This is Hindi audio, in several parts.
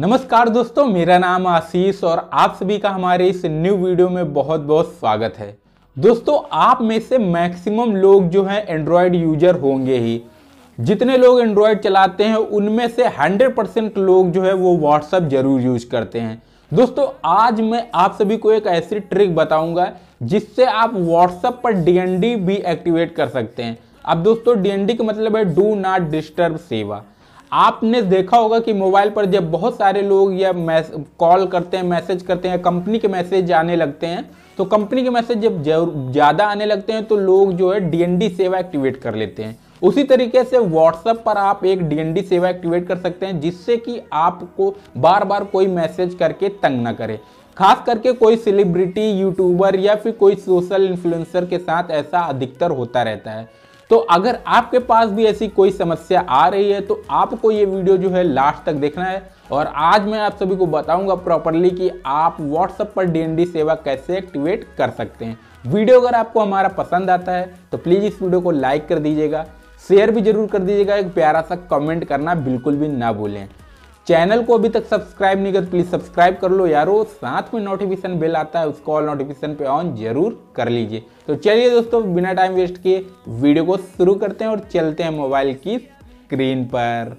नमस्कार दोस्तों मेरा नाम आशीष और आप सभी का हमारे इस न्यू वीडियो में बहुत बहुत स्वागत है दोस्तों आप में से मैक्सिमम लोग जो हैं एंड्रॉयड यूजर होंगे ही जितने लोग एंड्रॉयड चलाते हैं उनमें से 100 परसेंट लोग जो है वो व्हाट्सअप जरूर यूज करते हैं दोस्तों आज मैं आप सभी को एक ऐसी ट्रिक बताऊंगा जिससे आप व्हाट्सअप पर डी भी एक्टिवेट कर सकते हैं अब दोस्तों डी का मतलब है डू नॉट डिस्टर्ब सेवा आपने देखा होगा कि मोबाइल पर जब बहुत सारे लोग या कॉल करते हैं मैसेज करते हैं कंपनी के मैसेज आने लगते हैं तो कंपनी के मैसेज जब ज़्यादा आने लगते हैं तो लोग जो है डीएनडी सेवा एक्टिवेट कर लेते हैं उसी तरीके से व्हाट्सएप पर आप एक डीएनडी सेवा एक्टिवेट कर सकते हैं जिससे कि आपको बार बार कोई मैसेज करके तंग ना करे खास करके कोई सेलिब्रिटी यूट्यूबर या फिर कोई सोशल इन्फ्लुएंसर के साथ ऐसा अधिकतर होता रहता है तो अगर आपके पास भी ऐसी कोई समस्या आ रही है तो आपको ये वीडियो जो है लास्ट तक देखना है और आज मैं आप सभी को बताऊंगा प्रॉपरली कि आप व्हाट्सएप पर डीएनडी सेवा कैसे एक्टिवेट कर सकते हैं वीडियो अगर आपको हमारा पसंद आता है तो प्लीज़ इस वीडियो को लाइक कर दीजिएगा शेयर भी जरूर कर दीजिएगा एक प्यारा सा कमेंट करना बिल्कुल भी ना भूलें चैनल को अभी तक सब्सक्राइब नहीं कर प्लीज़ तो सब्सक्राइब कर लो यारो साथ में नोटिफिकेशन बेल आता है उसको ऑल नोटिफिकेशन पे ऑन जरूर कर लीजिए तो चलिए दोस्तों बिना टाइम वेस्ट किए वीडियो को शुरू करते हैं और चलते हैं मोबाइल की स्क्रीन पर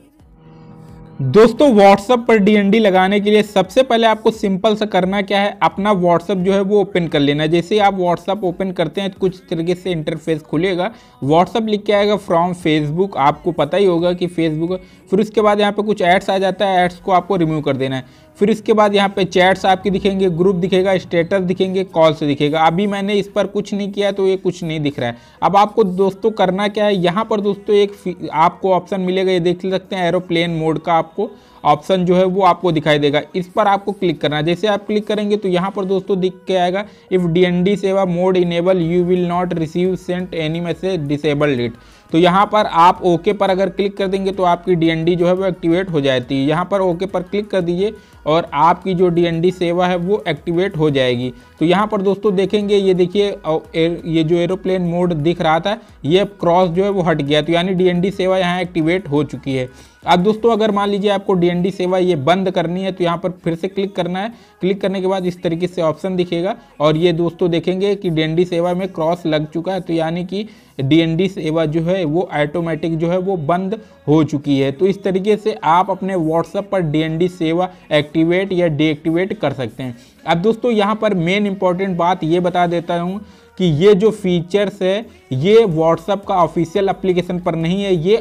दोस्तों व्हाट्सअप पर डी लगाने के लिए सबसे पहले आपको सिंपल सा करना क्या है अपना व्हाट्सअप जो है वो ओपन कर लेना है जैसे आप व्हाट्सअप ओपन करते हैं कुछ तरीके से इंटरफेस खुलेगा व्हाट्सअप लिख के आएगा फ्रॉम फेसबुक आपको पता ही होगा कि फेसबुक फिर उसके बाद यहाँ पे कुछ एड्स आ जाता है एड्स को आपको रिमूव कर देना है फिर इसके बाद यहाँ पे चैट्स आपके दिखेंगे ग्रुप दिखेगा स्टेटस दिखेंगे कॉल्स दिखेगा अभी मैंने इस पर कुछ नहीं किया तो ये कुछ नहीं दिख रहा है अब आपको दोस्तों करना क्या है यहाँ पर दोस्तों एक आपको ऑप्शन मिलेगा ये देख सकते हैं एरोप्लेन मोड का आपको ऑप्शन जो है वो आपको दिखाई देगा इस पर आपको क्लिक करना है जैसे आप क्लिक करेंगे तो यहाँ पर दोस्तों दिख के आएगा if the saver mode enable you will not receive sent any message disabled it तो यहाँ पर आप ओके पर अगर क्लिक कर देंगे तो आपकी डीएनडी जो है वो एक्टिवेट हो जाती है यहाँ पर ओके पर क्लिक कर दीजिए और आपकी जो डीएनडी सेवा है वो एक्टिवेट हो जाएगी तो यहाँ पर दोस्तों देखेंगे ये देखिए ये जो एरोप्लेन मोड दिख रहा था ये क्रॉस जो है वो हट गया तो यानी डीएनडी सेवा यहाँ एक्टिवेट हो चुकी है अब दोस्तों अगर मान लीजिए आपको डीएनडी सेवा ये बंद करनी है तो यहाँ पर फिर से क्लिक करना है क्लिक करने के बाद इस तरीके से ऑप्शन दिखेगा और ये दोस्तों देखेंगे कि डीएनडी सेवा में क्रॉस लग चुका है तो यानी कि डीएनडी सेवा जो है वो ऑटोमेटिक जो है वो बंद हो चुकी है तो इस तरीके से आप अपने व्हाट्सएप पर डीएनडी सेवा एक्टिवेट या डीएक्टिवेट कर सकते हैं अब दोस्तों यहाँ पर मेन इंपॉर्टेंट बात ये बता देता हूँ कि ये जो फीचर्स है ये व्हाट्सअप का ऑफिशियल एप्लीकेशन पर नहीं है ये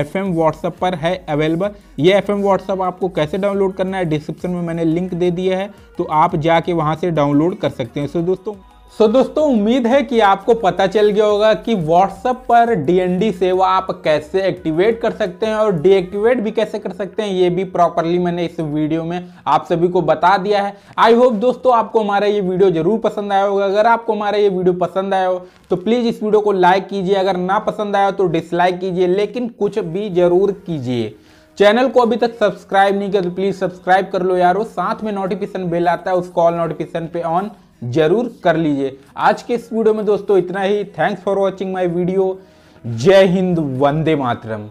एफ एम व्हाट्सअप पर है अवेलेबल ये एफ एम व्हाट्सअप आपको कैसे डाउनलोड करना है डिस्क्रिप्शन में मैंने लिंक दे दिया है तो आप जाके वहाँ से डाउनलोड कर सकते हैं सो दोस्तों सो so, दोस्तों उम्मीद है कि आपको पता चल गया होगा कि व्हाट्सएप पर DND सेवा आप कैसे एक्टिवेट कर सकते हैं और डीएक्टिवेट भी कैसे कर सकते हैं ये भी प्रॉपरली मैंने इस वीडियो में आप सभी को बता दिया है आई होप दोस्तों आपको हमारा ये वीडियो जरूर पसंद आया होगा अगर आपको हमारा ये वीडियो पसंद आया हो तो प्लीज़ इस वीडियो को लाइक कीजिए अगर ना पसंद आया हो तो डिसलाइक कीजिए लेकिन कुछ भी जरूर कीजिए चैनल को अभी तक सब्सक्राइब नहीं किया तो प्लीज़ सब्सक्राइब कर लो यारो साथ में नोटिफिकेशन बेल आता है उस कॉल नोटिफिकेशन पे ऑन जरूर कर लीजिए आज के इस वीडियो में दोस्तों इतना ही thanks for watching my video जय हिंद वंदे मातरम